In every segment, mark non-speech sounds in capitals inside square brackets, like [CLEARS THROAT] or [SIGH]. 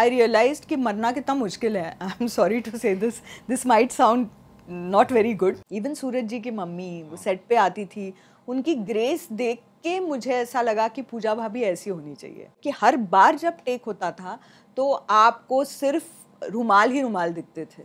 आई realise कि मरना कितना मुश्किल है I am sorry to say this this might sound not very good even Suraj ji की मम्मी वो सेट पे आती थी उनकी ग्रेस देख के मुझे ऐसा लगा कि पूजा भाभी ऐसी होनी चाहिए कि हर बार जब टेक होता था तो आपको सिर्फ रुमाल ही रुमाल दिखते थे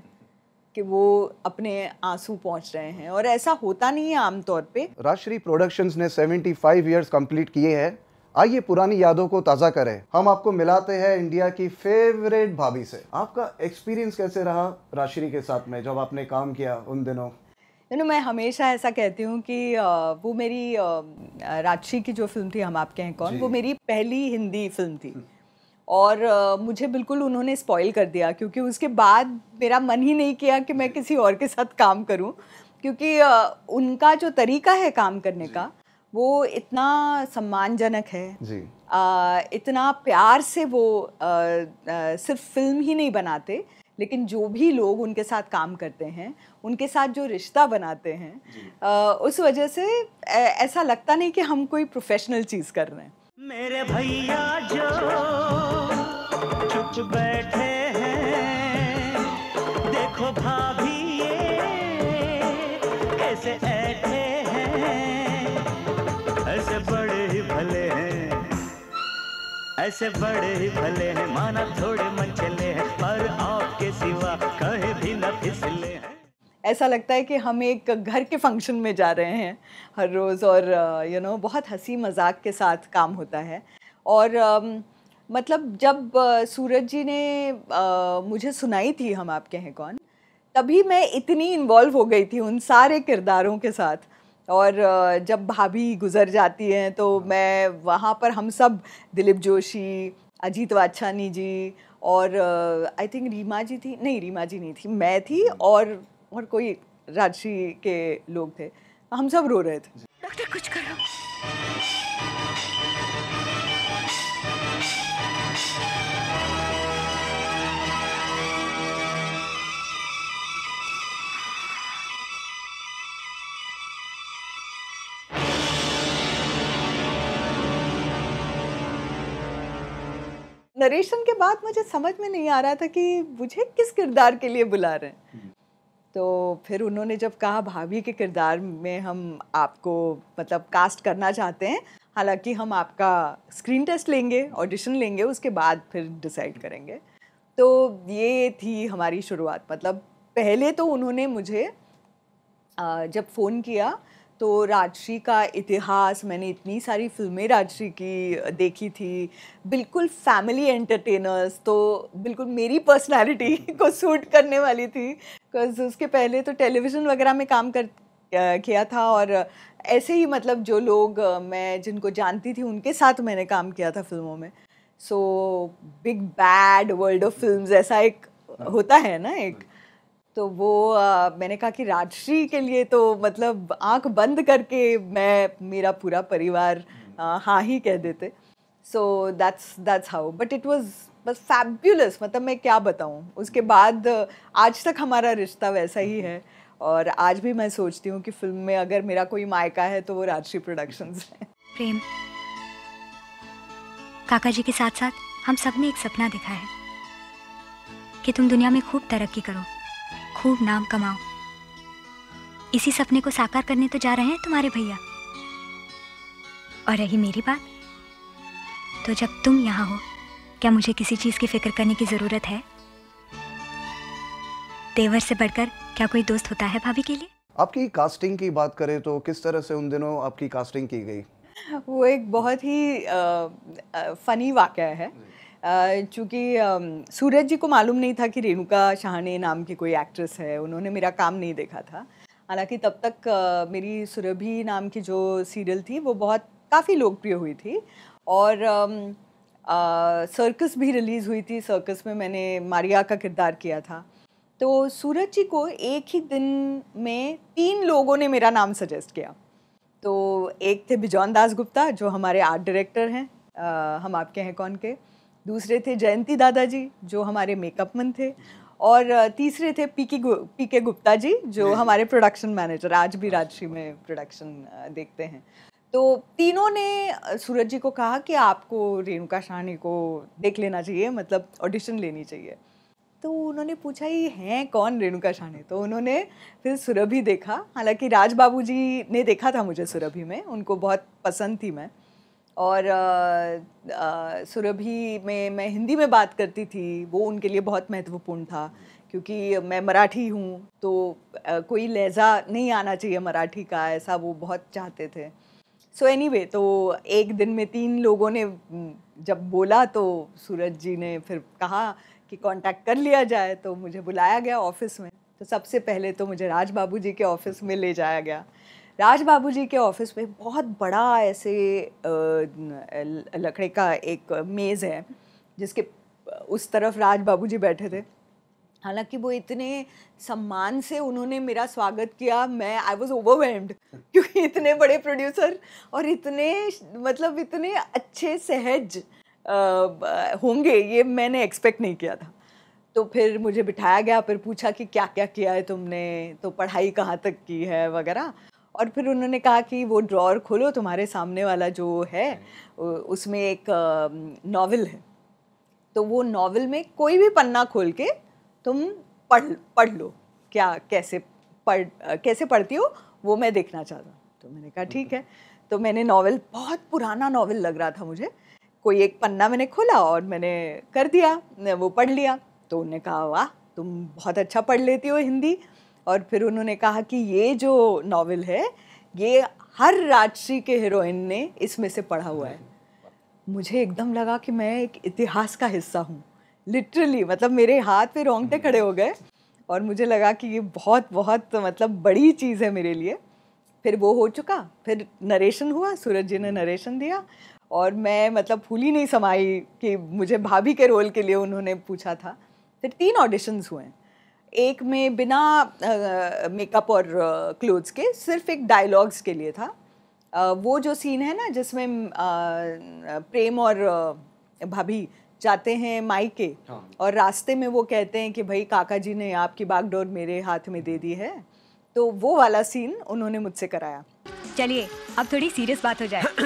कि वो अपने आंसू पहुंच रहे हैं और ऐसा होता नहीं है आमतौर पे राजश्री प्रोडक्शंस ने 75 इयर्स कंप्लीट किए हैं आइए पुरानी यादों को ताज़ा करें हम आपको मिलाते हैं इंडिया की फेवरेट भाभी से आपका एक्सपीरियंस कैसे रहा राशि के साथ में जब आपने काम किया उन दिनों नो मैं हमेशा ऐसा कहती हूँ कि वो मेरी राशि की जो फिल्म थी हम आपके हैं कौन वो मेरी पहली हिंदी फिल्म थी और मुझे बिल्कुल उन्होंने स्पॉइल कर दिया क्योंकि उसके बाद मेरा मन ही नहीं किया कि मैं किसी और के साथ काम करूं क्योंकि उनका जो तरीका है काम करने का वो इतना सम्मानजनक है जी आ, इतना प्यार से वो आ, आ, सिर्फ फिल्म ही नहीं बनाते लेकिन जो भी लोग उनके साथ काम करते हैं उनके साथ जो रिश्ता बनाते हैं आ, उस वजह से आ, ऐसा लगता नहीं कि हम कोई प्रोफेशनल चीज़ कर रहे हैं मेरे भैया जो चुप बैठे ऐसे बड़े ही भले हैं माना थोड़े मन चले हैं पर आपके सिवा कहे भी न फिसले हैं ऐसा लगता है कि हम एक घर के फंक्शन में जा रहे हैं हर रोज़ और यू uh, नो बहुत हंसी मजाक के साथ काम होता है और um, मतलब जब uh, सूरज जी ने uh, मुझे सुनाई थी हम आपके हैं कौन तभी मैं इतनी इन्वॉल्व हो गई थी उन सारे किरदारों के साथ और जब भाभी गुजर जाती हैं तो हाँ। मैं वहाँ पर हम सब दिलीप जोशी अजीत वाछानी जी और आई थिंक रीमा जी थी नहीं रीमा जी नहीं थी मैं थी हाँ। और और कोई राजश्री के लोग थे हम सब रो रहे थे डॉक्टर कुछ करो नरेशन के बाद मुझे समझ में नहीं आ रहा था कि मुझे किस किरदार के लिए बुला रहे हैं हम्म। तो फिर उन्होंने जब कहा भाभी के किरदार में हम आपको मतलब कास्ट करना चाहते हैं हालांकि हम आपका स्क्रीन टेस्ट लेंगे ऑडिशन लेंगे उसके बाद फिर डिसाइड हम्म। करेंगे तो ये थी हमारी शुरुआत मतलब पहले तो उन्होंने मुझे जब फ़ोन किया तो राजश्री का इतिहास मैंने इतनी सारी फिल्में राजश्री की देखी थी बिल्कुल फैमिली एंटरटेनर्स तो बिल्कुल मेरी पर्सनालिटी [LAUGHS] को सूट करने वाली थी बिकॉज उसके पहले तो टेलीविज़न वगैरह में काम कर किया था और ऐसे ही मतलब जो लोग मैं जिनको जानती थी उनके साथ मैंने काम किया था फिल्मों में so big bad world of film ऐसा एक हाँ। होता है ना एक तो वो आ, मैंने कहा कि राजश्री के लिए तो मतलब आंख बंद करके मैं मेरा पूरा परिवार हम्म। हाँ ही कह देते so that's that's how but it was बस फैब्यूलस मतलब मैं क्या बताऊँ उसके हम्म। बाद आज तक हमारा रिश्ता वैसा ही हम्म। है और आज भी मैं सोचती हूँ कि फिल्म में अगर मेरा कोई मायका है तो वो राजश्री प्रोडक्शन [LAUGHS] है प्रेम काका जी के साथ साथ हम सब ने एक सपना दिखा है कि तुम दुनिया में खूब तरक्की करो खूब नाम कमाओ इसी सपने को साकार करने तो जा रहे हैं तुम्हारे भैया और रही मेरी बात तो जब तुम यहां हो क्या मुझे किसी चीज़ की फिक्र करने की ज़रूरत है देवर से बढ़कर क्या कोई दोस्त होता है भाभी के लिए आपकी कास्टिंग की बात करें तो किस तरह से उन दिनों आपकी कास्टिंग की गई वो एक बहुत ही आ, आ, फ़नी वाक्य है चूँकि सूरज जी को मालूम नहीं था कि रेणुका शाहने नाम की कोई एक्ट्रेस है उन्होंने मेरा काम नहीं देखा था हालांकि तब तक मेरी सुरभि नाम की जो सीरियल थी वो बहुत काफ़ी लोकप्रिय हुई थी और सर्कस भी रिलीज़ हुई थी सर्कस में मैंने मारिया का किरदार किया था तो सूरज जी को एक ही दिन में तीन लोगों ने मेरा नाम सजेस्ट किया तो एक थे बिजॉन दास गुप्ता जो हमारे आर्ट डायरेक्टर हैं हम आपके हैं कौन के दूसरे थे जयंती दादाजी जो हमारे मेकअप मन थे और तीसरे थे पीके पीके गुप्ता जी जो हमारे प्रोडक्शन मैनेजर आज भी राजश्री में प्रोडक्शन देखते हैं तो तीनों ने सूरज जी को कहा कि आपको रेणुका शाहनी को देख लेना चाहिए मतलब ऑडिशन लेनी चाहिए तो उन्होंने पूछा ये हैं कौन रेणुका शाहनी तो उन्होंने फिर सुरभि देखा हालांकि राज बाबू जी ने देखा था मुझे सुरभि में उनको बहुत पसंद थी मैं और सुरभि में मैं हिंदी में बात करती थी वो उनके लिए बहुत महत्वपूर्ण था क्योंकि मैं मराठी हूँ तो कोई लहजा नहीं आना चाहिए मराठी का ऐसा वो बहुत चाहते थे सो so एनी anyway, तो एक दिन में तीन लोगों ने जब बोला तो सूरज जी ने फिर कहा कि कांटेक्ट कर लिया जाए तो मुझे बुलाया गया ऑफिस में तो सबसे पहले तो मुझे राज बाबू जी के ऑफिस में ले जाया गया राज बाबू जी के ऑफिस में बहुत बड़ा ऐसे लकड़े का एक मेज़ है जिसके उस तरफ राज बाबू जी बैठे थे हालांकि वो इतने सम्मान से उन्होंने मेरा स्वागत किया मैं आई वॉज ओवरवेम्ड क्योंकि इतने बड़े प्रोड्यूसर और इतने मतलब इतने अच्छे सहज होंगे ये मैंने एक्सपेक्ट नहीं किया था तो फिर मुझे बिठाया गया फिर पूछा कि क्या क्या किया है तुमने तो पढ़ाई कहाँ तक की है वगैरह और फिर उन्होंने कहा कि वो ड्रॉर खोलो तुम्हारे सामने वाला जो है हम्म। उसमें एक नावल है तो वो नावल में कोई भी पन्ना खोल के तुम पढ़ पढ़ लो क्या कैसे पढ़ कैसे पढ़ती हो वो मैं देखना चाहता हूँ तो मैंने कहा ठीक है हम्म। तो मैंने नावल बहुत पुराना नावल लग रहा था मुझे कोई एक पन्ना मैंने खोला और मैंने कर दिया वो पढ़ लिया तो उन्होंने कहा वाह तुम बहुत अच्छा पढ़ लेती हो हिंदी और फिर उन्होंने कहा कि ये जो नावल है ये हर राजश्री के हीरोइन ने इसमें से पढ़ा हुआ है मुझे एकदम लगा कि मैं एक इतिहास का हिस्सा हूँ लिटरली मतलब मेरे हाथ पे रोंगटे खड़े हो गए और मुझे लगा कि ये बहुत बहुत मतलब बड़ी चीज़ है मेरे लिए फिर वो हो चुका फिर नरेशन हुआ सूरज जी ने नरेशन दिया और मैं मतलब फूली नहीं समाई कि मुझे भाभी के रोल के लिए उन्होंने पूछा था फिर तीन ऑडिशंस हुए हैं एक में बिना मेकअप और क्लोथ्स के सिर्फ एक डायलॉग्स के लिए था वो जो सीन है ना जिसमें प्रेम और भाभी जाते हैं माई के हाँ। और रास्ते में वो कहते हैं कि भाई काका जी ने आपकी बागडोर मेरे हाथ में दे हम्म। दी है तो वो वाला सीन उन्होंने मुझसे कराया चलिए अब थोड़ी सीरियस बात हो जाए [CLEARS THROAT]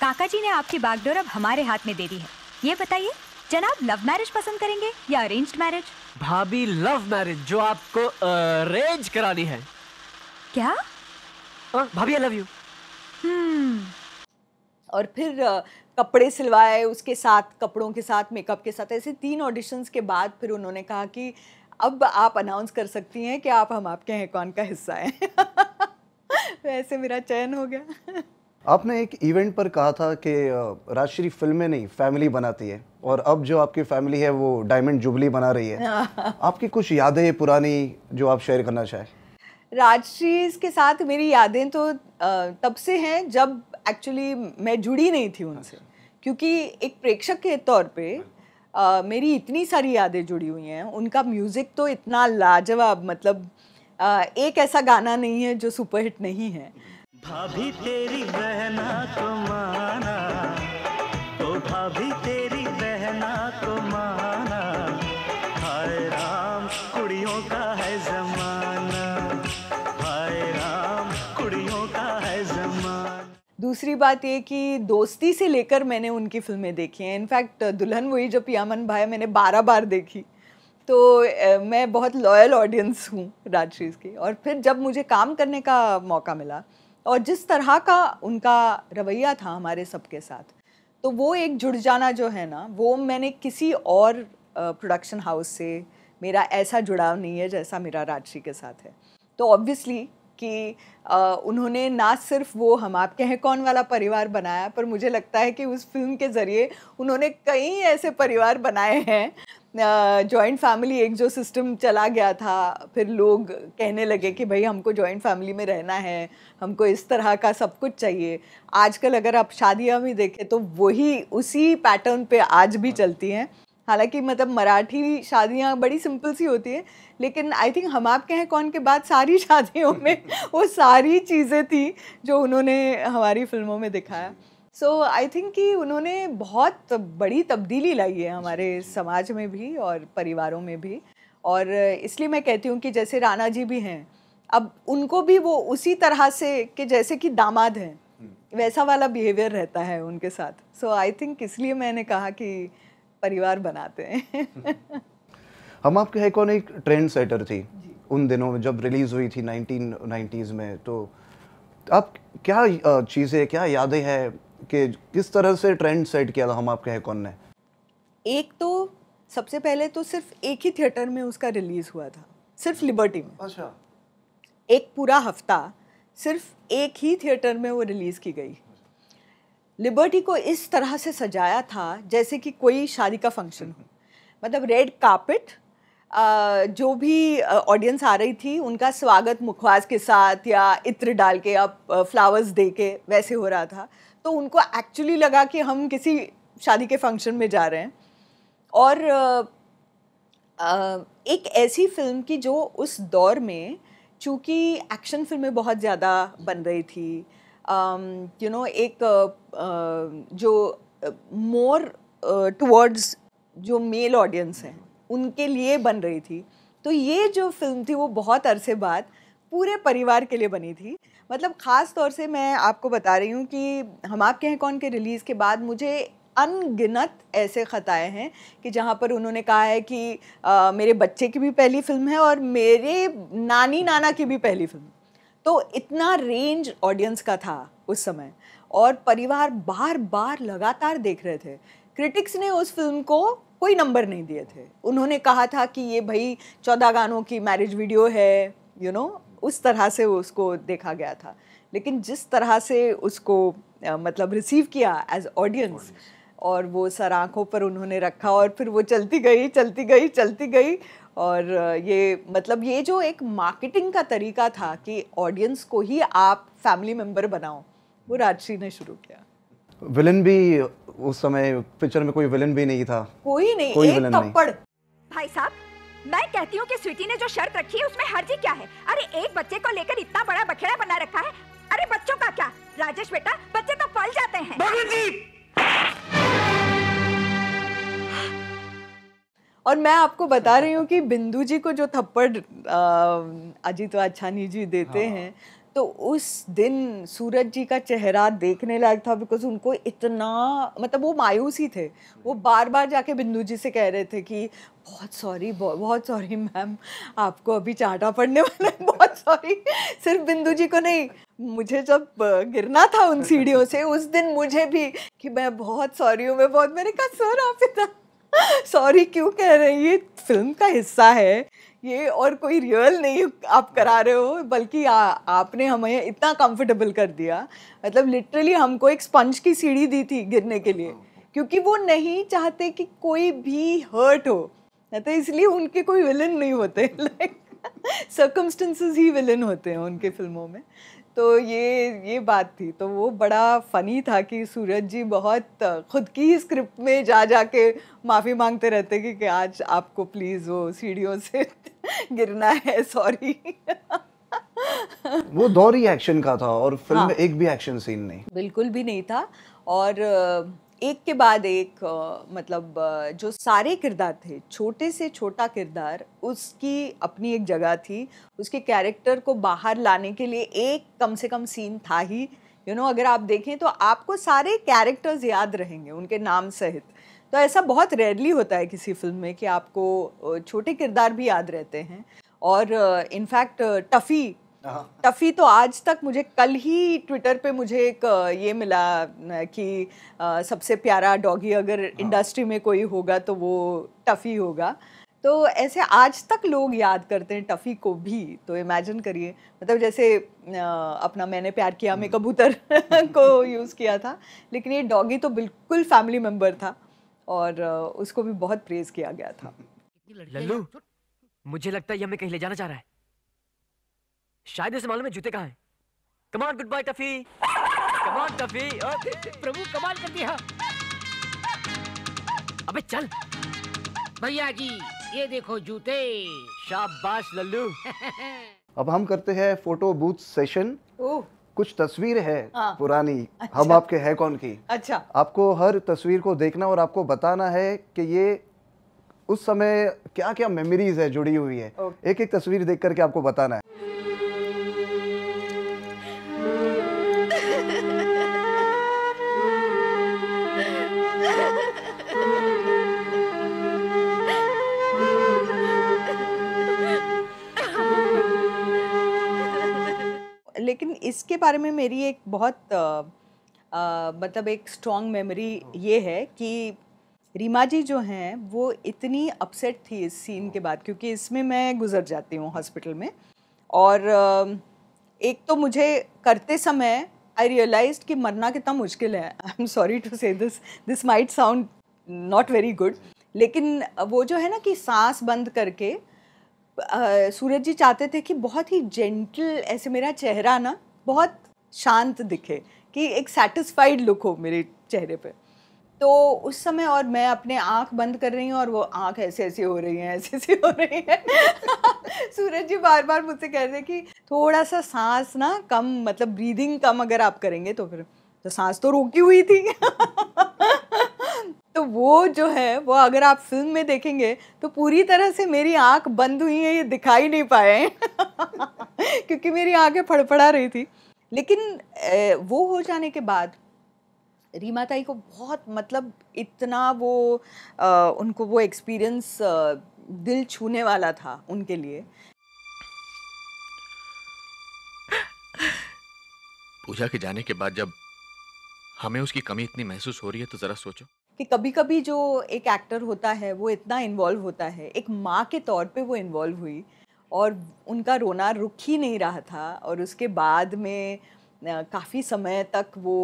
काका जी ने आपकी बागडोर अब हमारे हाथ में दे दी है ये बताइए जनाब लव मैरिज पसंद करेंगे या अरेंज्ड मैरिज भाभी लव मैरिज जो आपको अरेंज करानी है क्या भाभी आई लव यू और फिर कपड़े सिलवाए उसके साथ कपड़ों के साथ मेकअप के साथ ऐसे तीन ऑडिशंस के बाद फिर उन्होंने कहा कि अब आप अनाउंस कर सकती हैं कि आप हम आपके हैं कौन का हिस्सा हैं [LAUGHS] वैसे मेरा चयन हो गया आपने एक इवेंट पर कहा था कि राजश्री फिल्में नहीं फैमिली बनाती है और अब जो आपकी फैमिली है वो डायमंड जुबली बना रही है [LAUGHS] आपकी कुछ यादें पुरानी जो आप शेयर करना चाहें राजश्री के साथ मेरी यादें तो तब से हैं जब एक्चुअली मैं जुड़ी नहीं थी उनसे क्योंकि एक प्रेक्षक के तौर पे आ, मेरी इतनी सारी यादें जुड़ी हुई हैं उनका म्यूज़िक तो इतना लाजवाब मतलब आ, एक ऐसा गाना नहीं है जो सुपरहिट नहीं है भाभी तेरी बहना को तो माना तो भाभी तेरी बहना को तो माना हाय राम कुड़ियों का है जमाना हाय राम कुड़ियों का है जमाना दूसरी बात ये कि दोस्ती से लेकर मैंने उनकी फिल्में देखी हैं इनफैक्ट दुल्हन वही जो पियामन भाई मैंने बारह बार देखी तो मैं बहुत लॉयल ऑडियंस हूँ राजश्रीज की और फिर जब मुझे काम करने का मौका मिला और जिस तरह का उनका रवैया था हमारे सबके साथ तो वो एक जुड़ जाना जो है ना वो मैंने किसी और प्रोडक्शन हाउस से मेरा ऐसा जुड़ाव नहीं है जैसा मेरा राजश्री के साथ है तो ऑब्वियसली कि आ, उन्होंने ना सिर्फ वो हम आपके हैं कौन वाला परिवार बनाया पर मुझे लगता है कि उस फिल्म के ज़रिए उन्होंने कई ऐसे परिवार बनाए हैं जॉइंट फैमिली एक जो सिस्टम चला गया था फिर लोग कहने लगे कि भाई हमको जॉइंट फैमिली में रहना है हमको इस तरह का सब कुछ चाहिए आजकल अगर आप शादियाँ भी देखें तो वही उसी पैटर्न पे आज भी हाँ। चलती हैं हालांकि मतलब मराठी शादियाँ बड़ी सिंपल सी होती है लेकिन आई थिंक हम आपके हैं कौन के बाद सारी शादियों में [LAUGHS] वो सारी चीज़ें थी जो उन्होंने हमारी फिल्मों में दिखाया सो आई थिंक कि उन्होंने बहुत बड़ी तब्दीली लाई है हमारे समाज में भी और परिवारों में भी और इसलिए मैं कहती हूँ कि जैसे राणा जी भी हैं अब उनको भी वो उसी तरह से कि जैसे कि दामाद हैं हम्म। वैसा वाला बिहेवियर रहता है उनके साथ सो आई थिंक इसलिए मैंने कहा कि परिवार बनाते हैं [LAUGHS] हम आपके कौन एक ट्रेंड सेटर थी उन दिनों में जब रिलीज़ हुई थी नाइनटीन में तो आप क्या चीज़ें क्या यादें हैं कि किस तरह से ट्रेंड सेट किया था हम आपके कौन ने एक तो सबसे पहले तो सिर्फ एक ही थिएटर में उसका रिलीज़ हुआ था सिर्फ लिबर्टी में अच्छा एक पूरा हफ्ता सिर्फ एक ही थिएटर में वो रिलीज़ की गई लिबर्टी को इस तरह से सजाया था जैसे कि कोई शादी का फंक्शन हो मतलब रेड कार्पेट जो भी ऑडियंस आ रही थी उनका स्वागत मुखवास के साथ या इत्र डाल के या फ्लावर्स दे के वैसे हो रहा था तो उनको एक्चुअली लगा कि हम किसी शादी के फंक्शन में जा रहे हैं और एक ऐसी फिल्म की जो उस दौर में चूँकि एक्शन फिल्में बहुत ज़्यादा बन रही थी यू um, नो एक जो मोर टुवर्ड्स जो मेल ऑडियंस हैं उनके लिए बन रही थी तो ये जो फिल्म थी वो बहुत अरसे बाद पूरे परिवार के लिए बनी थी मतलब ख़ास तौर से मैं आपको बता रही हूँ कि हम आपके हैं कौन के रिलीज़ के बाद मुझे अनगिनत ऐसे ख़त आए हैं कि जहाँ पर उन्होंने कहा है कि आ, मेरे बच्चे की भी पहली फिल्म है और मेरे नानी नाना की भी पहली फिल्म तो इतना रेंज ऑडियंस का था उस समय और परिवार बार बार लगातार देख रहे थे क्रिटिक्स ने उस फिल्म को कोई नंबर नहीं दिए थे उन्होंने कहा था कि ये भाई चौदह गानों की मैरिज वीडियो है यू you नो know, उस तरह से उसको देखा गया था लेकिन जिस तरह से उसको मतलब रिसीव किया एज ऑडियंस और वो सर आँखों पर उन्होंने रखा और फिर वो चलती गई चलती गई चलती गई और ये मतलब ये जो एक मार्केटिंग का तरीका था कि ऑडियंस को ही आप फैमिली मेम्बर बनाओ वो राजश्री ने शुरू किया विलन भी उस समय पिक्चर में कोई विलन भी नहीं था कोई नहीं कोई एक थप्पड़ भाई साहब मैं कहती हूँ कि स्वीटी ने जो शर्त रखी है उसमें हर्जी क्या है अरे एक बच्चे को लेकर इतना बड़ा बखेड़ा बना रखा है अरे बच्चों का क्या राजेश बेटा बच्चे तो फल जाते हैं और मैं आपको बता रही हूँ कि बिंदु जी को जो थप्पड़ अजीत तो जी देते हाँ। हैं तो उस दिन सूरज जी का चेहरा देखने लायक था बिकॉज उनको इतना मतलब वो मायूस ही थे वो बार बार जाके बिंदु जी से कह रहे थे कि बहुत सॉरी बहुत सॉरी मैम आपको अभी चाटा पड़ने वाला है बहुत सॉरी सिर्फ बिंदु जी को नहीं मुझे जब गिरना था उन सीढ़ियों से उस दिन मुझे भी कि मैं बहुत सॉरी हूँ मैं बहुत मैंने कहा सर आप था सॉरी [LAUGHS] क्यों कह रहे हैं ये फिल्म का हिस्सा है ये और कोई रियल नहीं आप करा रहे हो बल्कि आ, आपने हमें इतना कंफर्टेबल कर दिया मतलब लिटरली हमको एक स्पंज की सीढ़ी दी थी गिरने के लिए क्योंकि वो नहीं चाहते कि कोई भी हर्ट हो तो इसलिए उनके कोई विलन नहीं होते लाइक [LAUGHS] सर्कमस्टेंसेज ही विलन होते हैं उनके फिल्मों में तो ये ये बात थी तो वो बड़ा फ़नी था कि सूरज जी बहुत ख़ुद की स्क्रिप्ट में जा जा के माफ़ी मांगते रहते कि, कि आज आपको प्लीज़ वो सीढ़ियों से [LAUGHS] गिरना है सॉरी वो दौर ही एक्शन का था और फिल्म हाँ, में एक भी एक्शन सीन नहीं बिल्कुल भी नहीं था और एक के बाद एक मतलब जो सारे किरदार थे छोटे से छोटा किरदार उसकी अपनी एक जगह थी उसके कैरेक्टर को बाहर लाने के लिए एक कम से कम सीन था ही यू you नो know, अगर आप देखें तो आपको सारे कैरेक्टर्स याद रहेंगे उनके नाम सहित तो ऐसा बहुत रेयरली होता है किसी फिल्म में कि आपको छोटे किरदार भी याद रहते हैं और इनफैक्ट टफ़ी टफी हाँ। तो आज तक मुझे कल ही ट्विटर पे मुझे एक ये मिला कि सबसे प्यारा डॉगी अगर हाँ। इंडस्ट्री में कोई होगा तो वो टफी होगा तो ऐसे आज तक लोग याद करते हैं टफ़ी को भी तो इमेजिन करिए मतलब जैसे अपना मैंने प्यार किया मैं हम्म। कबूतर [LAUGHS] को यूज़ किया था लेकिन ये डॉगी तो बिल्कुल फैमिली मेम्बर था और उसको भी बहुत प्रेज किया गया था लल्लू मुझे लगता है हमें कहीं ले जाना चाह रहा है शायद उसे मालूम है जूते कहाँ हैं कमाल गुड बाय टफी कमाल टफी प्रभु कमाल कर दिया अबे चल भैया जी ये देखो जूते शाबाश लल्लू [LAUGHS] अब हम करते हैं फोटो बूथ सेशन कुछ तस्वीर है आ, पुरानी अच्छा, हम आपके है कौन की अच्छा आपको हर तस्वीर को देखना और आपको बताना है कि ये उस समय क्या क्या मेमोरीज है जुड़ी हुई है एक एक तस्वीर देख करके आपको बताना है इसके बारे में मेरी एक बहुत मतलब एक स्ट्रॉन्ग मेमोरी ये है कि रीमा जी जो हैं वो इतनी अपसेट थी इस सीन के बाद क्योंकि इसमें मैं गुजर जाती हूँ हॉस्पिटल में और एक तो मुझे करते समय आई रियलाइज कि मरना कितना मुश्किल है I am sorry to say this this might sound not very good लेकिन वो जो है ना कि सांस बंद करके सूरज जी चाहते थे कि बहुत ही जेंटल ऐसे मेरा चेहरा ना बहुत शांत दिखे कि एक सेटिस्फाइड लुक हो मेरे चेहरे पे तो उस समय और मैं अपने आँख बंद कर रही हूँ और वो आँख ऐसे ऐसी हो रही है ऐसे ऐसी हो रही है [LAUGHS] सूरज जी बार बार मुझसे कह रहे हैं कि थोड़ा सा सांस ना कम मतलब ब्रीदिंग कम अगर आप करेंगे तो फिर तो सांस तो रोकी हुई थी तो वो जो है वो अगर आप फिल्म में देखेंगे तो पूरी तरह से मेरी आंख बंद हुई है ये दिखाई नहीं पाए [LAUGHS] क्योंकि मेरी आंखें फड़फड़ा रही थी लेकिन वो हो जाने के बाद रीमा ताई को बहुत मतलब इतना वो आ, उनको वो एक्सपीरियंस दिल छूने वाला था उनके लिए पूजा के जाने के बाद जब हमें उसकी कमी इतनी महसूस हो रही है तो ज़रा सोचो कि कभी कभी जो एक एक्टर होता है वो इतना इन्वॉल्व होता है एक माँ के तौर पे वो इन्वॉल्व हुई और उनका रोना रुक ही नहीं रहा था और उसके बाद में काफ़ी समय तक वो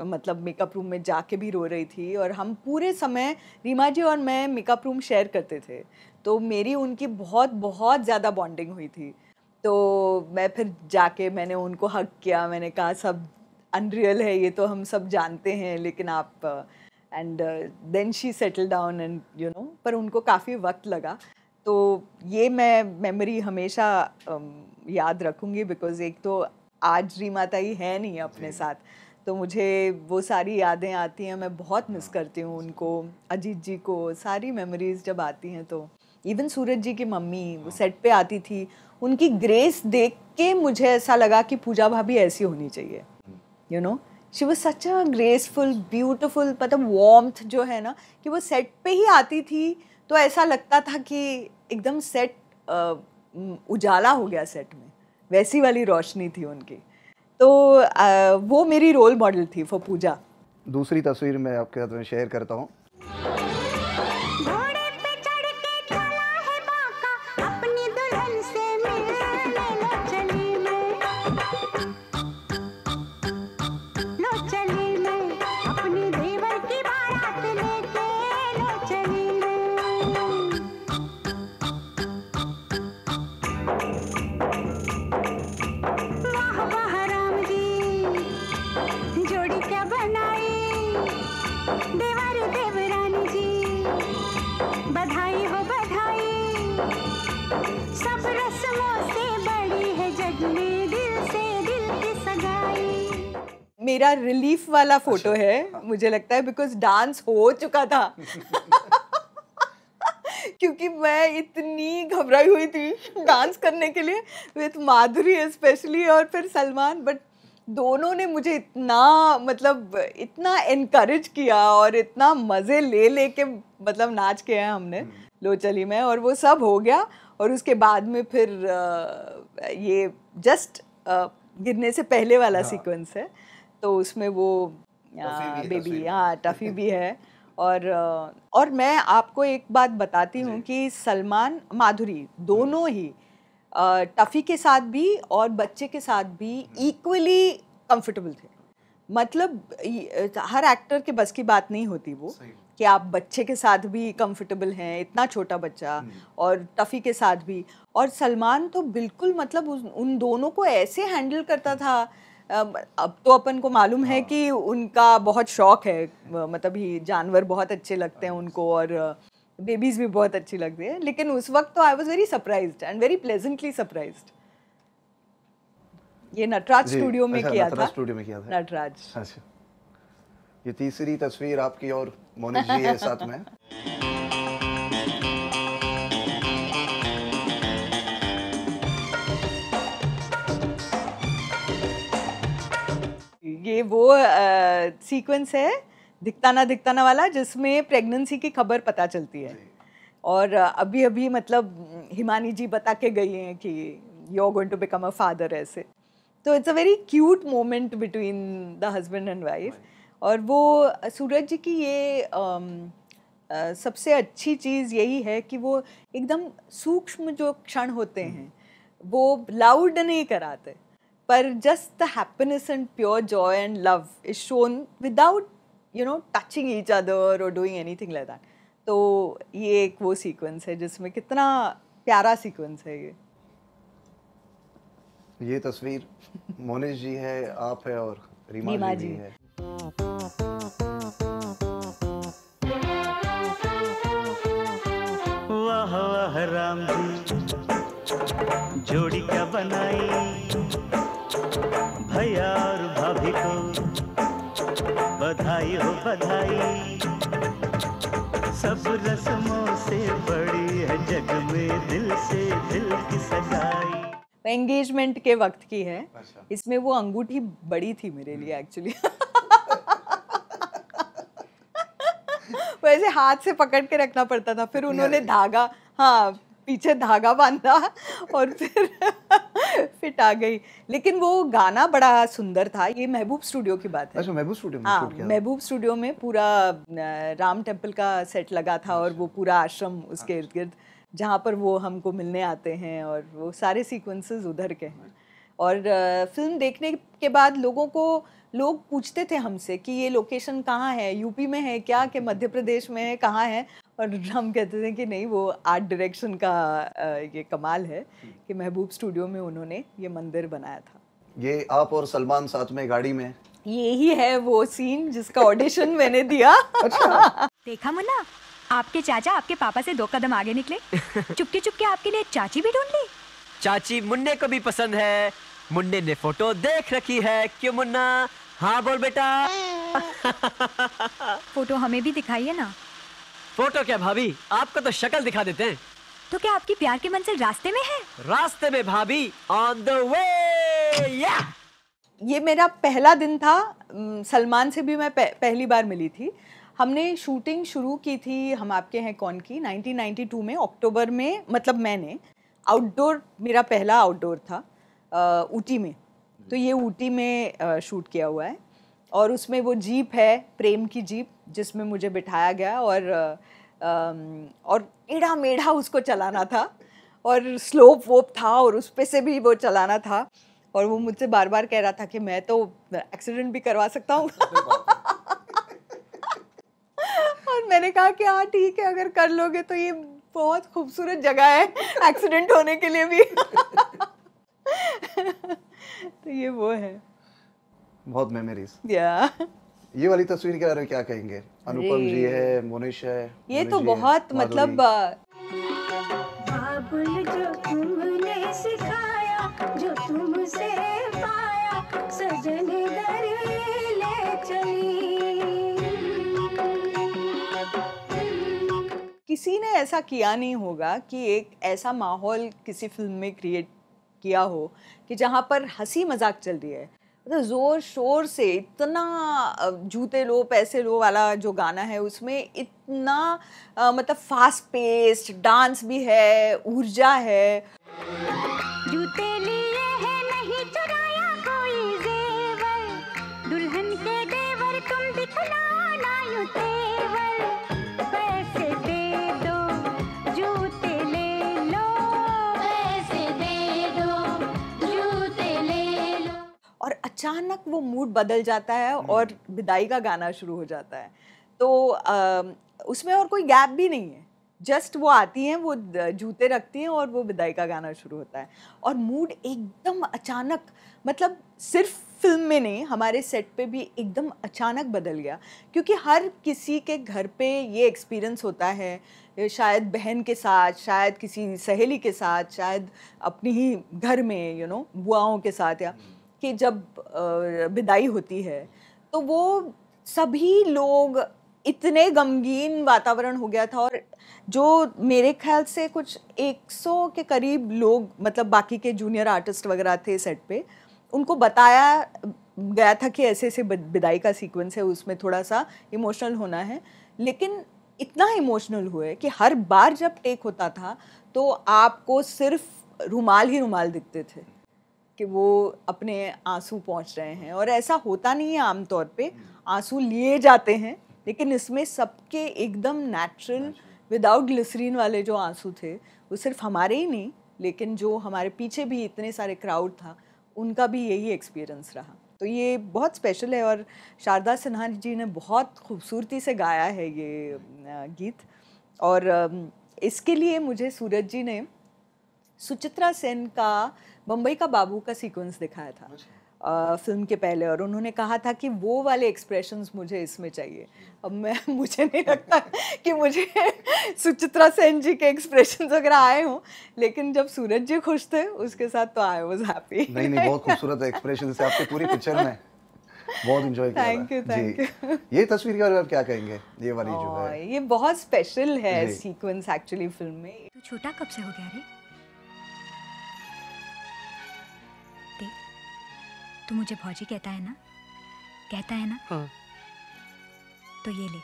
मतलब मेकअप रूम में जाके भी रो रही थी और हम पूरे समय रीमा जी और मैं मेकअप रूम शेयर करते थे तो मेरी उनकी बहुत बहुत ज़्यादा बॉन्डिंग हुई थी तो मैं फिर जाके मैंने उनको हक किया मैंने कहा सब अनरियल है ये तो हम सब जानते हैं लेकिन आप and then she settle down and you know पर उनको काफ़ी वक्त लगा तो ये मैं मेमोरी हमेशा um, याद रखूँगी बिकॉज एक तो आज माता ही है नहीं अपने साथ तो मुझे वो सारी यादें आती हैं मैं बहुत मिस हाँ। करती हूँ उनको अजीत जी को सारी मेमोरीज जब आती हैं तो इवन सूरज जी की मम्मी वो सेट हाँ। पे आती थी उनकी ग्रेस देख के मुझे ऐसा लगा कि पूजा भाभी ऐसी होनी चाहिए यू हाँ। you know know? She was such a graceful beautiful मतलब वॉम्थ जो है ना कि वो सेट पे ही आती थी तो ऐसा लगता था कि एकदम सेट उजाला हो गया सेट में वैसी वाली रोशनी थी उनकी तो आ, वो मेरी रोल मॉडल थी फॉर पूजा दूसरी तस्वीर मैं आपके साथ में शेयर करता हूँ मेरा रिलीफ वाला अच्छा। फोटो है मुझे लगता है बिकॉज डांस हो चुका था [LAUGHS] क्योंकि मैं इतनी घबराई हुई थी डांस करने के लिए विथ माधुरी स्पेशली और फिर सलमान बट दोनों ने मुझे इतना मतलब इतना इनक्रेज किया और इतना मज़े ले ले के मतलब नाच किया है हमने hmm. लो चली मैं और वो सब हो गया और उसके बाद में फिर ये जस्ट गिरने से पहले वाला सीक्वेंस हाँ। है तो उसमें वो बेबी हाँ टफ़ी भी है और और मैं आपको एक बात बताती हूँ कि सलमान माधुरी दोनों ही टफ़ी के साथ भी और बच्चे के साथ भी इक्वली हम्म। कंफर्टेबल थे मतलब हर एक्टर के बस की बात नहीं होती वो कि आप बच्चे के साथ भी कंफर्टेबल हैं इतना छोटा बच्चा हम्म। और टफ़ी के साथ भी और सलमान तो बिल्कुल मतलब उन दोनों को ऐसे हैंडल करता था अब तो अपन को मालूम है हाँ। कि उनका बहुत शौक है मतलब ही जानवर बहुत अच्छे लगते हैं हाँ। उनको और बेबीज़ भी बहुत अच्छी लगती है लेकिन उस वक्त तो I was very surprise and very pleasantly surprise ये नटराज स्टूडियो में अच्छा, किया था स्टूडियो में किया था नटराज अच्छा ये तीसरी तस्वीर आपकी और मोनिश जी है साथ में ये वो सीक्वेंस है दिखता ना दिखता ना वाला जिसमें प्रेगनेंसी की खबर पता चलती है और अभी अभी मतलब हिमानी जी बता के गई हैं कि you are going to become a father ऐसे तो it's a very cute moment between the husband and wife और वो सूरज जी की ये आ, आ, सबसे अच्छी चीज़ यही है कि वो एकदम सूक्ष्म जो क्षण होते हम्म। हैं वो लाउड नहीं कराते पर just the happiness and pure joy and love is shone without you know touching each other और डूइंग एनीथिंग लाइक दैट तो ये एक वो सीक्वेंस है जिसमें कितना प्यारा सीक्वेंस है ये ये तस्वीर मोनिश जी है आप है और रीमा जी, जी है राम जी जोड़ी क्या बनाई भैया और भाभी को बधाई हो बधाई सब रस्मों से बड़ी है जग में दिल से दिल की सगाई एंगेजमेंट के वक्त की है अच्छा। इसमें वो अंगूठी बड़ी थी मेरे लिए एक्चुअली [LAUGHS] वैसे हाथ से पकड़ के रखना पड़ता था फिर उन्होंने धागा हाँ पीछे धागा बांधा और फिर [LAUGHS] फिट आ गई लेकिन वो गाना बड़ा सुंदर था ये महबूब स्टूडियो की बात है अच्छा महबूब स्टूडियो में हाँ महबूब स्टूडियो में पूरा राम टेम्पल का सेट लगा था और अच्छा। वो पूरा आश्रम उसके अच्छा। इर्द गिर्द जहाँ पर वो हमको मिलने आते हैं और वो सारे सीक्वेंसेस उधर के हैं और फिल्म देखने के बाद लोगों को लोग पूछते थे हमसे कि ये लोकेशन कहाँ है यूपी में है क्या कि मध्य प्रदेश में है कहाँ है और हम कहते थे कि नहीं वो आर्ट डायरेक्शन का ये कमाल है कि महबूब स्टूडियो में उन्होंने ये मंदिर बनाया था ये आप और सलमान साथ में गाड़ी में ही है वो सीन जिसका ऑडिशन मैंने दिया अच्छा। देखा मुन्ना आपके चाचा आपके पापा से दो कदम आगे निकले चुपके चुपके आपके लिए चाची भी ढूंढ ली चाची मुन्ने को भी पसंद है मुन्ने ने फोटो देख रखी है क्यों मुन्ना हाँ बोल बेटा फोटो हमें भी दिखाइए ना फोटो क्या भाभी आपको तो शक्ल दिखा देते हैं तो क्या आपकी प्यार की मंजिल रास्ते में है रास्ते में भाभी ऑन द वे या ये मेरा पहला दिन था सलमान से भी मैं पह, पहली बार मिली थी हमने शूटिंग शुरू की थी हम आपके हैं कौन की 1992 में अक्टूबर में मतलब मैंने आउटडोर मेरा पहला आउटडोर था ऊटी में तो ये ऊटी में आ, शूट किया हुआ है और उसमें वो जीप है प्रेम की जीप जिसमें मुझे बिठाया गया और और एढ़ा मेढ़ा उसको चलाना था और स्लोप वोप था और उस पर से भी वो चलाना था और वो मुझसे बार बार कह रहा था कि मैं तो एक्सीडेंट भी करवा सकता हूँ और मैंने कहा कि हाँ ठीक है अगर कर लोगे तो ये बहुत खूबसूरत जगह है एक्सीडेंट होने के लिए भी [LAUGHS] तो ये वो है बहुत मेमोरीज या ये वाली तस्वीर के बारे में क्या कहेंगे अनुपम जी है मोनिश है ये तो बहुत मतलब किसी ने ऐसा किया नहीं होगा कि एक ऐसा माहौल किसी फिल्म में क्रिएट किया हो कि जहाँ पर हंसी मजाक चल रही है मतलब ज़ोर शोर से इतना जूते लो पैसे लो वाला जो गाना है उसमें इतना मतलब फास्ट पेस्ड डांस भी है ऊर्जा है जूते अचानक वो मूड बदल जाता है हम्म। और विदाई का गाना शुरू हो जाता है तो आ, उसमें और कोई गैप भी नहीं है जस्ट वो आती हैं वो जूते रखती हैं और वो विदाई का गाना शुरू होता है और मूड एकदम अचानक मतलब सिर्फ फिल्म में नहीं हमारे सेट पे भी एकदम अचानक बदल गया क्योंकि हर किसी के घर पे ये एक्सपीरियंस होता है शायद बहन के साथ शायद किसी सहेली के साथ शायद अपनी ही घर में यू नो बुआओं के साथ या हम्म। की जब विदाई होती है तो वो सभी लोग इतने गमगीन वातावरण हो गया था और जो मेरे ख्याल से कुछ 100 के करीब लोग मतलब बाकी के जूनियर आर्टिस्ट वगैरह थे सेट पे उनको बताया गया था कि ऐसे ऐसे विदाई का सीक्वेंस है उसमें थोड़ा सा इमोशनल होना है लेकिन इतना इमोशनल हुए कि हर बार जब टेक होता था तो आपको सिर्फ रुमाल ही रुमाल दिखते थे कि वो अपने आंसू पहुंच रहे हैं और ऐसा होता नहीं है आमतौर पे हम्म। आंसू लिए जाते हैं लेकिन इसमें सबके एकदम नेचुरल विदाउट ग्लिसरीन वाले जो आंसू थे वो सिर्फ हमारे ही नहीं लेकिन जो हमारे पीछे भी इतने सारे क्राउड था उनका भी यही एक्सपीरियंस रहा तो ये बहुत स्पेशल है और शारदा सिन्हा जी ने बहुत खूबसूरती से गाया है ये हम्म। गीत और इसके लिए मुझे सूरज जी ने सुचित्रा सेन का बम्बई का बाबू का सीक्वेंस दिखाया था आ, अच्छा। फिल्म के पहले और उन्होंने कहा था कि वो वाले एक्सप्रेशन मुझे इसमें चाहिए अब मैं [LAUGHS] मुझे नहीं लगता कि मुझे [LAUGHS] सुचित्रा सेन जी के एक्सप्रेशन वगैरह आए हों लेकिन जब सूरज जी खुश थे उसके साथ तो आए वॉज हैप्पी नहीं नहीं बहुत खूबसूरत एक्सप्रेशन से आपके पूरी पिक्चर में बहुत एंजॉय किया थैंक यू थैंक यू ये तस्वीर के बारे में क्या कहेंगे ये वाली जो है oh, ये बहुत स्पेशल है सीक्वेंस एक्चुअली फिल्म में छोटा कब से हो गया रे तू मुझे भौजी कहता है ना कहता है ना हाँ तो ये ले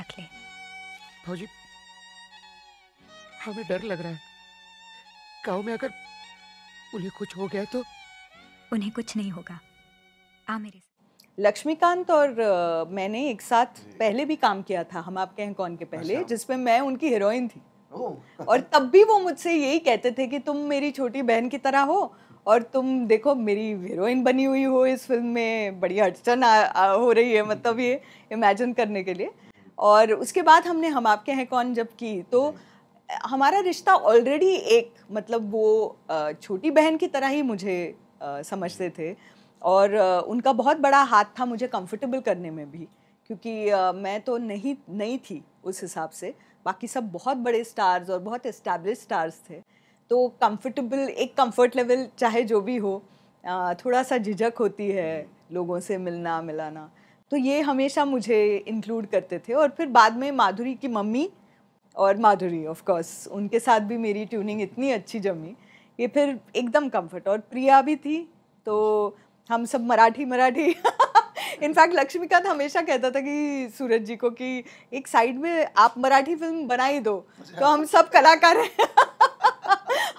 रख ले भौजी हमें डर लग रहा है गाँव में अगर उन्हें कुछ हो गया तो उन्हें कुछ नहीं होगा आ मेरे लक्ष्मीकांत और आ, मैंने एक साथ पहले भी काम किया था हम आप कहें कौन के पहले अच्छा। जिसमें मैं उनकी हीरोइन थी और तब भी वो मुझसे यही कहते थे कि तुम मेरी छोटी बहन की तरह हो और तुम देखो मेरी हीरोइन बनी हुई हो इस फिल्म में बड़ी अड़चन हो रही है मतलब ये इमेजिन करने के लिए और उसके बाद हमने हम आपके हैं कौन जब की तो हमारा रिश्ता ऑलरेडी एक मतलब वो छोटी बहन की तरह ही मुझे समझते थे और उनका बहुत बड़ा हाथ था मुझे कंफर्टेबल करने में भी क्योंकि मैं तो नहीं नहीं थी उस हिसाब से बाकी सब बहुत बड़े स्टार्स और बहुत इस्टेब्लिश स्टार्स थे तो कंफर्टेबल एक कंफर्ट लेवल चाहे जो भी हो थोड़ा सा झिझक होती है लोगों से मिलना मिलाना तो ये हमेशा मुझे इंक्लूड करते थे और फिर बाद में माधुरी की मम्मी और माधुरी ऑफ कोर्स उनके साथ भी मेरी ट्यूनिंग इतनी अच्छी जमी ये फिर एकदम कंफर्ट और प्रिया भी थी तो हम सब मराठी मराठी इनफैक्ट [LAUGHS] लक्ष्मीकांत हमेशा कहता था कि सूरज जी को कि एक साइड में आप मराठी फिल्म बनाई दो अच्छा। तो हम सब कलाकार हैं [LAUGHS]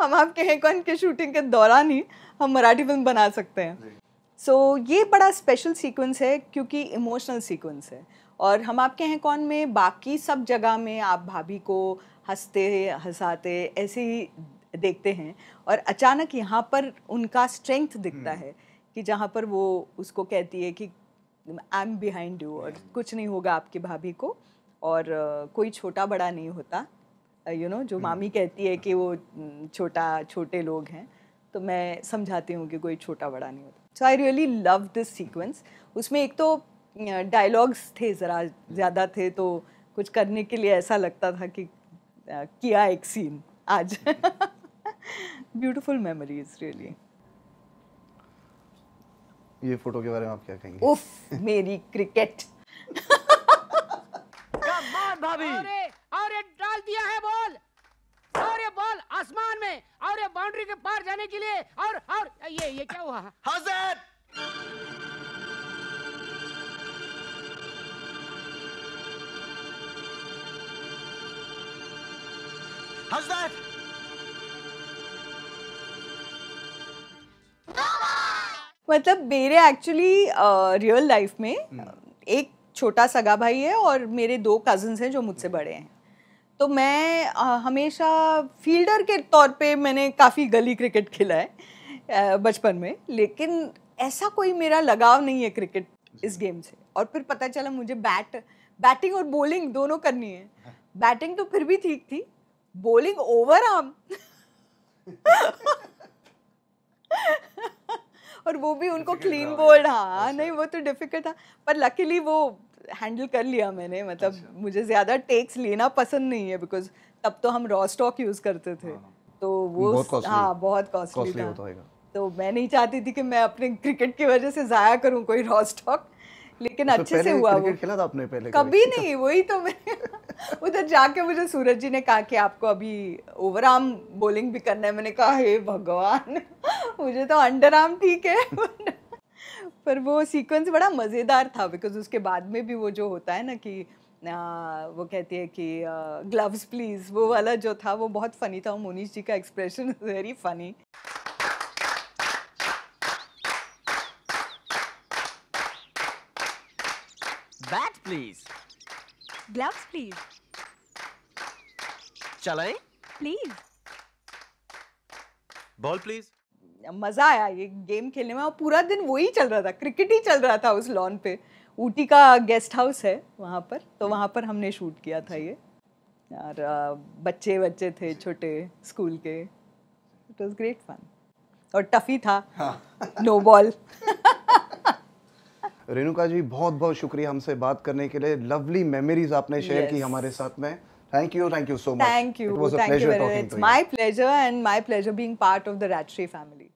हम आपके हैं कौन के शूटिंग के दौरान ही हम मराठी फिल्म बना सकते हैं सो so, ये बड़ा स्पेशल सीक्वेंस है क्योंकि इमोशनल सीक्वेंस है और हम आपके हैं कौन में बाकी सब जगह में आप भाभी को हंसते हंसाते ऐसे ही देखते हैं और अचानक यहाँ पर उनका स्ट्रेंथ दिखता hmm. है कि जहाँ पर वो उसको कहती है कि आई एम बिहाइंड यू और hmm. कुछ नहीं होगा आपकी भाभी को और कोई छोटा बड़ा नहीं होता यू uh, नो जो hmm. मामी कहती है कि वो hmm, छोटा छोटे लोग हैं तो मैं समझाती हूँ कि कोई छोटा बड़ा नहीं होता so I really love this sequence उसमें एक तो डायलॉग्स uh, थे ज़रा ज़्यादा थे तो कुछ करने के लिए ऐसा लगता था कि uh, किया एक सीन आज ब्यूटिफुल मेमोरीज रियली ये फोटो के बारे में आप क्या कहेंगे उफ मेरी क्रिकेट [LAUGHS] भाभी और ये डाल दिया है बॉल और ये बॉल आसमान में और ये बाउंड्री के पार जाने के लिए और और ये ये क्या हुआ हजर हजरत मतलब मेरे एक्चुअली रियल लाइफ में हम्म। एक छोटा सगा भाई है और मेरे दो कजन्स हैं जो मुझसे बड़े हैं तो मैं आ, हमेशा फील्डर के तौर पे मैंने काफ़ी गली क्रिकेट खेला है बचपन में लेकिन ऐसा कोई मेरा लगाव नहीं है क्रिकेट इस गेम से और फिर पता चला मुझे बैट बैटिंग और बॉलिंग दोनों करनी है हाँ। बैटिंग तो फिर भी ठीक थी बॉलिंग ओवर आर्म [LAUGHS] और वो भी उनको क्लीन बोल्ड हाँ अच्छा। नहीं वो तो डिफिकल्ट था पर लकीली वो हैंडल कर लिया मैंने मतलब अच्छा। मुझे ज़्यादा टेक्स लेना पसंद नहीं है बिकॉज तब तो हम रॉ स्टॉक यूज़ करते थे हाँ, हाँ। तो वो हाँ बहुत कॉस्टली था तो मैं नहीं चाहती थी कि मैं अपने क्रिकेट की वजह से ज़ाया करूँ कोई रॉ स्टॉक लेकिन अच्छा, अच्छे से हुआ वो खेला था आपने पहले कभी नहीं वही तो मैं [LAUGHS] उधर जाके मुझे सूरज जी ने कहा कि आपको अभी ओवर आर्म बोलिंग भी करना है मैंने कहा हे भगवान [LAUGHS] मुझे तो अंडर आर्म ठीक है [LAUGHS] पर वो सीक्वेंस बड़ा मज़ेदार था बिकॉज उसके बाद में भी वो जो होता है ना कि आ, वो कहती है कि ग्लव्स प्लीज़ वो वाला जो था वो बहुत फ़नी था मोनीश जी का expression very funny bat please gloves please चले प्लीज बॉल प्लीज मज़ा आया ये गेम खेलने में और पूरा दिन वही चल रहा था क्रिकेट ही चल रहा था उस लॉन पे ऊटी का गेस्ट हाउस है वहाँ पर तो वहाँ पर हमने शूट किया था ये और बच्चे बच्चे थे छोटे स्कूल के इट वॉज ग्रेट फन और टफी था नो हाँ। बॉल [LAUGHS] रेणुका जी बहुत बहुत शुक्रिया हमसे बात करने के लिए लवली मेमोरीज आपने शेयर yes. की हमारे साथ में thank you thank you so much thank you it was a pleasure talking to you my pleasure and my pleasure being part of the part family